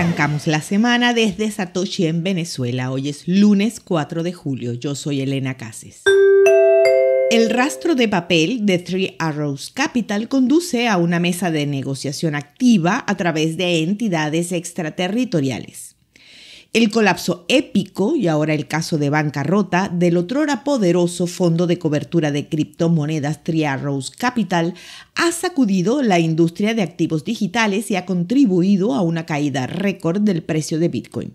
Arrancamos la semana desde Satoshi en Venezuela. Hoy es lunes 4 de julio. Yo soy Elena Cases. El rastro de papel de Three Arrows Capital conduce a una mesa de negociación activa a través de entidades extraterritoriales el colapso épico y ahora el caso de bancarrota del otrora poderoso fondo de cobertura de criptomonedas Triarrows Capital ha sacudido la industria de activos digitales y ha contribuido a una caída récord del precio de Bitcoin.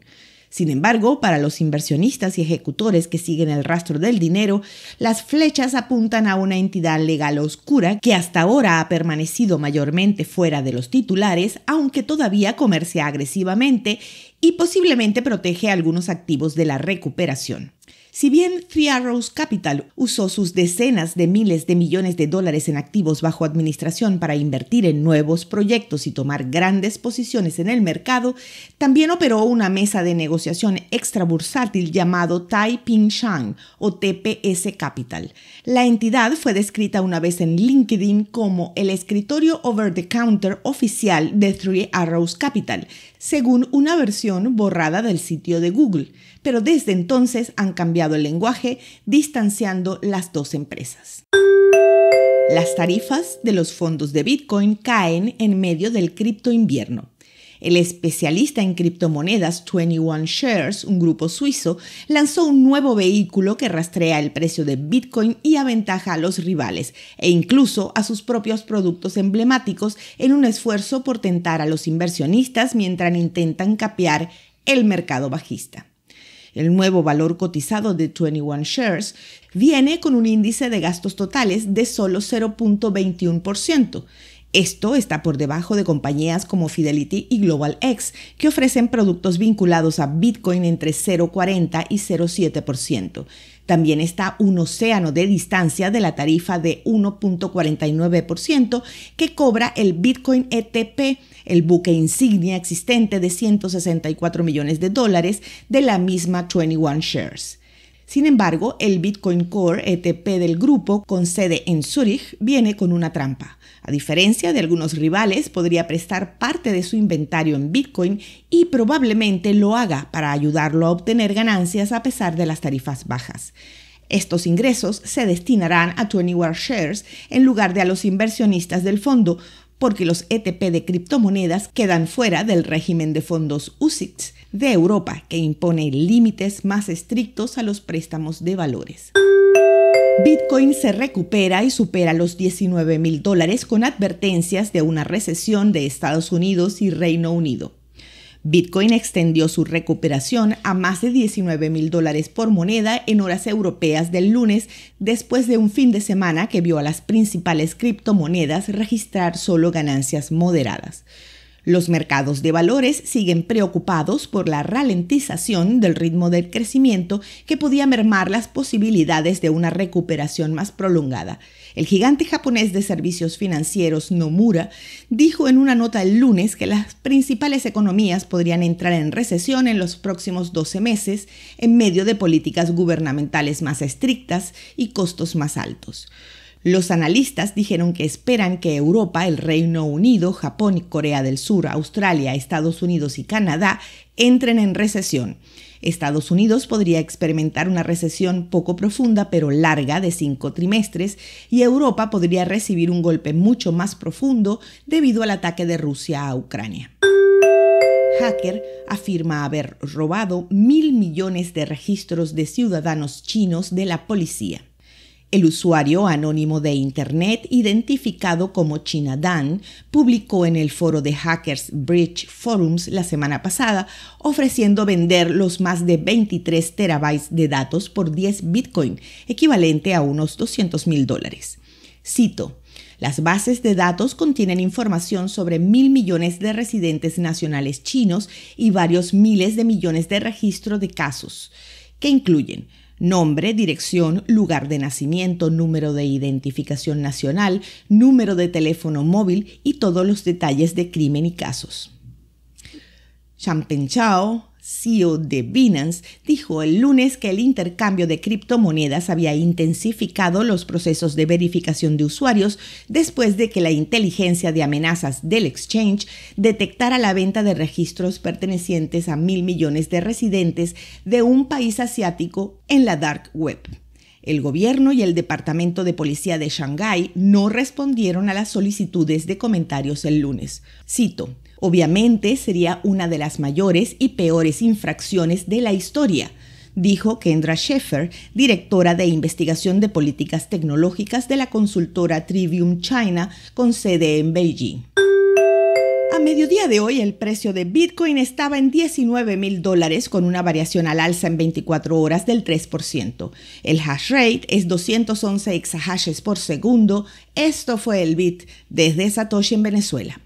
Sin embargo, para los inversionistas y ejecutores que siguen el rastro del dinero, las flechas apuntan a una entidad legal oscura que hasta ahora ha permanecido mayormente fuera de los titulares, aunque todavía comercia agresivamente y posiblemente protege algunos activos de la recuperación. Si bien Three Arrows Capital usó sus decenas de miles de millones de dólares en activos bajo administración para invertir en nuevos proyectos y tomar grandes posiciones en el mercado, también operó una mesa de negociación extrabursátil llamado Tai Ping Shang o TPS Capital. La entidad fue descrita una vez en LinkedIn como el escritorio over the counter oficial de Three Arrows Capital, según una versión borrada del sitio de Google, pero desde entonces han cambiado el lenguaje, distanciando las dos empresas. Las tarifas de los fondos de Bitcoin caen en medio del cripto invierno. El especialista en criptomonedas 21 Shares, un grupo suizo, lanzó un nuevo vehículo que rastrea el precio de Bitcoin y aventaja a los rivales e incluso a sus propios productos emblemáticos en un esfuerzo por tentar a los inversionistas mientras intentan capear el mercado bajista. El nuevo valor cotizado de 21 Shares viene con un índice de gastos totales de solo 0.21%. Esto está por debajo de compañías como Fidelity y GlobalX, que ofrecen productos vinculados a Bitcoin entre 0,40 y 0,7%. También está un océano de distancia de la tarifa de 1.49% que cobra el Bitcoin ETP, el buque insignia existente de 164 millones de dólares de la misma 21 Shares. Sin embargo, el Bitcoin Core ETP del grupo, con sede en Zurich, viene con una trampa. A diferencia de algunos rivales, podría prestar parte de su inventario en Bitcoin y probablemente lo haga para ayudarlo a obtener ganancias a pesar de las tarifas bajas. Estos ingresos se destinarán a 21 Shares en lugar de a los inversionistas del fondo, porque los ETP de criptomonedas quedan fuera del régimen de fondos UCITS de Europa, que impone límites más estrictos a los préstamos de valores. Bitcoin se recupera y supera los 19 mil dólares con advertencias de una recesión de Estados Unidos y Reino Unido. Bitcoin extendió su recuperación a más de 19 mil dólares por moneda en horas europeas del lunes, después de un fin de semana que vio a las principales criptomonedas registrar solo ganancias moderadas. Los mercados de valores siguen preocupados por la ralentización del ritmo del crecimiento que podía mermar las posibilidades de una recuperación más prolongada. El gigante japonés de servicios financieros Nomura dijo en una nota el lunes que las principales economías podrían entrar en recesión en los próximos 12 meses en medio de políticas gubernamentales más estrictas y costos más altos. Los analistas dijeron que esperan que Europa, el Reino Unido, Japón, Corea del Sur, Australia, Estados Unidos y Canadá entren en recesión. Estados Unidos podría experimentar una recesión poco profunda pero larga de cinco trimestres y Europa podría recibir un golpe mucho más profundo debido al ataque de Rusia a Ucrania hacker afirma haber robado mil millones de registros de ciudadanos chinos de la policía. El usuario anónimo de Internet, identificado como Chinadan, publicó en el foro de Hackers Bridge Forums la semana pasada ofreciendo vender los más de 23 terabytes de datos por 10 Bitcoin, equivalente a unos 200 mil dólares. Cito, las bases de datos contienen información sobre mil millones de residentes nacionales chinos y varios miles de millones de registros de casos, que incluyen Nombre, dirección, lugar de nacimiento, número de identificación nacional, número de teléfono móvil y todos los detalles de crimen y casos. Champenchao, CEO de Binance, dijo el lunes que el intercambio de criptomonedas había intensificado los procesos de verificación de usuarios después de que la inteligencia de amenazas del exchange detectara la venta de registros pertenecientes a mil millones de residentes de un país asiático en la dark web. El gobierno y el Departamento de Policía de Shanghái no respondieron a las solicitudes de comentarios el lunes. Cito, Obviamente sería una de las mayores y peores infracciones de la historia, dijo Kendra Sheffer, directora de investigación de políticas tecnológicas de la consultora Trivium China con sede en Beijing. A mediodía de hoy el precio de Bitcoin estaba en 19 mil dólares con una variación al alza en 24 horas del 3%. El hash rate es 211 exahashes por segundo. Esto fue el bit desde Satoshi en Venezuela.